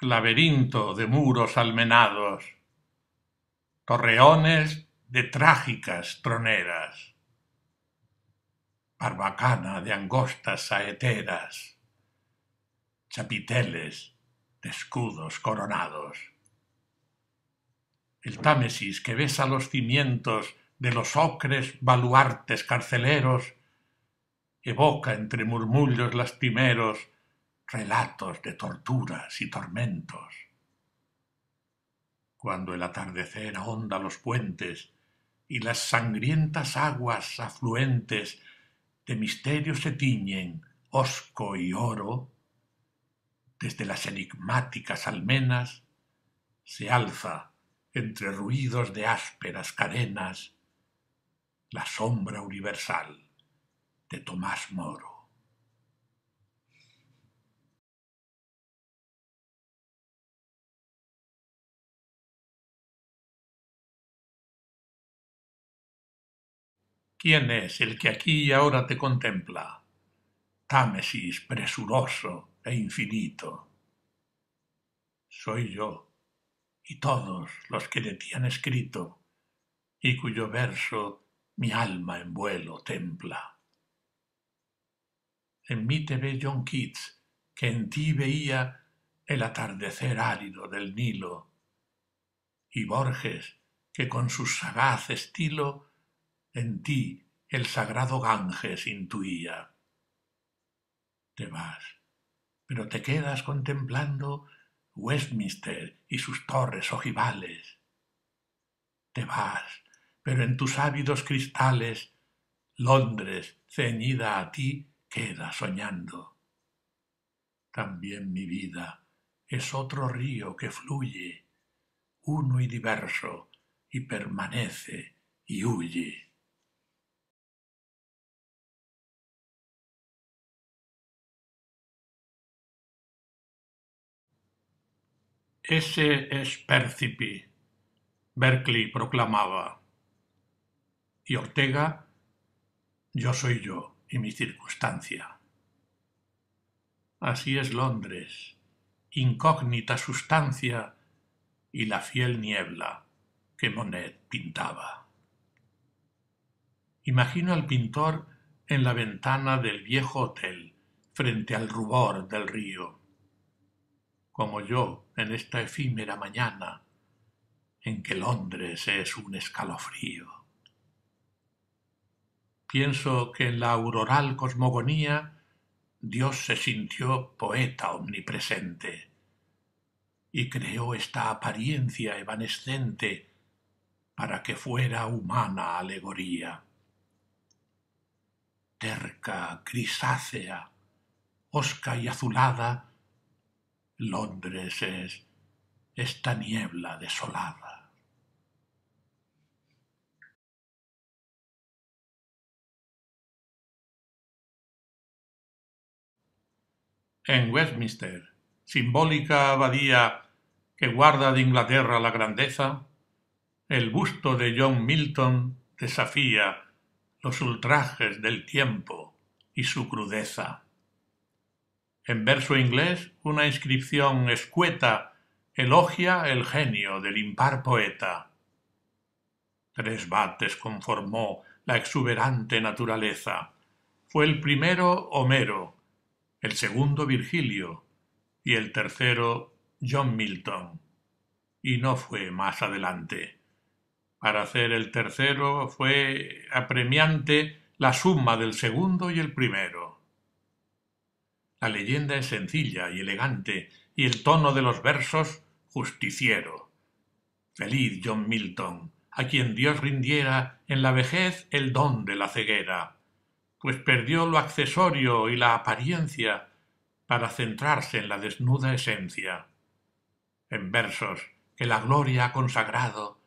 laberinto de muros almenados, torreones de trágicas troneras, barbacana de angostas saeteras, chapiteles de escudos coronados. El Támesis que besa los cimientos de los ocres baluartes carceleros, evoca entre murmullos lastimeros relatos de torturas y tormentos. Cuando el atardecer ahonda los puentes y las sangrientas aguas afluentes de misterio se tiñen osco y oro, desde las enigmáticas almenas se alza entre ruidos de ásperas cadenas la sombra universal de Tomás Moro. ¿Quién es el que aquí y ahora te contempla? Támesis presuroso e infinito. Soy yo y todos los que de ti han escrito y cuyo verso mi alma en vuelo templa. En mí te ve John Keats, que en ti veía el atardecer árido del Nilo, y Borges, que con su sagaz estilo en ti el sagrado Ganges intuía. Te vas, pero te quedas contemplando Westminster y sus torres ojivales. Te vas, pero en tus ávidos cristales Londres, ceñida a ti, queda soñando. También mi vida es otro río que fluye, uno y diverso, y permanece y huye. Ese es Percipi, Berkeley proclamaba. Y Ortega, yo soy yo y mi circunstancia. Así es Londres, incógnita sustancia y la fiel niebla que Monet pintaba. Imagino al pintor en la ventana del viejo hotel, frente al rubor del río como yo en esta efímera mañana en que Londres es un escalofrío. Pienso que en la auroral cosmogonía Dios se sintió poeta omnipresente y creó esta apariencia evanescente para que fuera humana alegoría. Terca, grisácea, osca y azulada, Londres es esta niebla desolada. En Westminster, simbólica abadía que guarda de Inglaterra la grandeza, el busto de John Milton desafía los ultrajes del tiempo y su crudeza. En verso inglés, una inscripción escueta elogia el genio del impar poeta. Tres bates conformó la exuberante naturaleza. Fue el primero Homero, el segundo Virgilio y el tercero John Milton. Y no fue más adelante. Para hacer el tercero fue apremiante la suma del segundo y el primero la leyenda es sencilla y elegante, y el tono de los versos justiciero. Feliz John Milton, a quien Dios rindiera en la vejez el don de la ceguera, pues perdió lo accesorio y la apariencia para centrarse en la desnuda esencia. En versos que la gloria ha consagrado,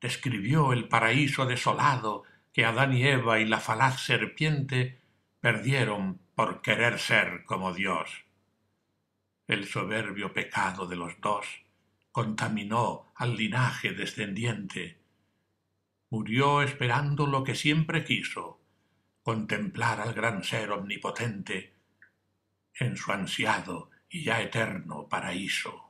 describió el paraíso desolado que Adán y Eva y la falaz serpiente perdieron por querer ser como Dios. El soberbio pecado de los dos contaminó al linaje descendiente. Murió esperando lo que siempre quiso, contemplar al gran ser omnipotente en su ansiado y ya eterno paraíso.